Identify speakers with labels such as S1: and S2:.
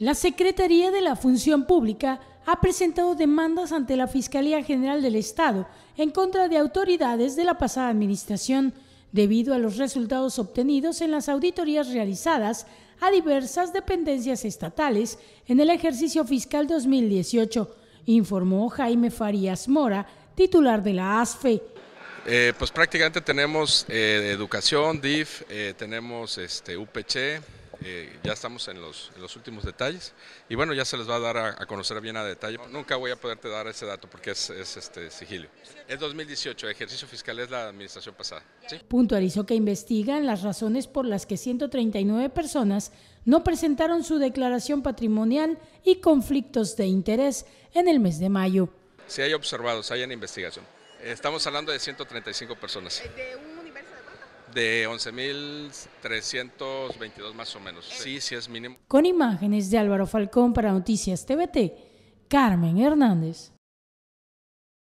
S1: La Secretaría de la Función Pública ha presentado demandas ante la Fiscalía General del Estado en contra de autoridades de la pasada administración debido a los resultados obtenidos en las auditorías realizadas a diversas dependencias estatales en el ejercicio fiscal 2018, informó Jaime Farías Mora, titular de la ASFE.
S2: Eh, pues prácticamente tenemos eh, educación, DIF, eh, tenemos este, UPC, eh, ya estamos en los, últimos detalles y bueno, ya se les va a dar a, conocer bien a detalle. nunca voy a poderte dar ese dato porque es, este sigilio. Es 2018, ejercicio fiscal es la administración pasada. ¿sí?
S1: Puntualizó que investigan las razones por las que 139 personas no presentaron su declaración patrimonial y conflictos de interés en el mes de mayo.
S2: Si hay observados, hay en investigación. Estamos hablando de 135 personas. De 11.322 más o menos. Sí, sí es mínimo.
S1: Con imágenes de Álvaro Falcón para Noticias TVT, Carmen Hernández.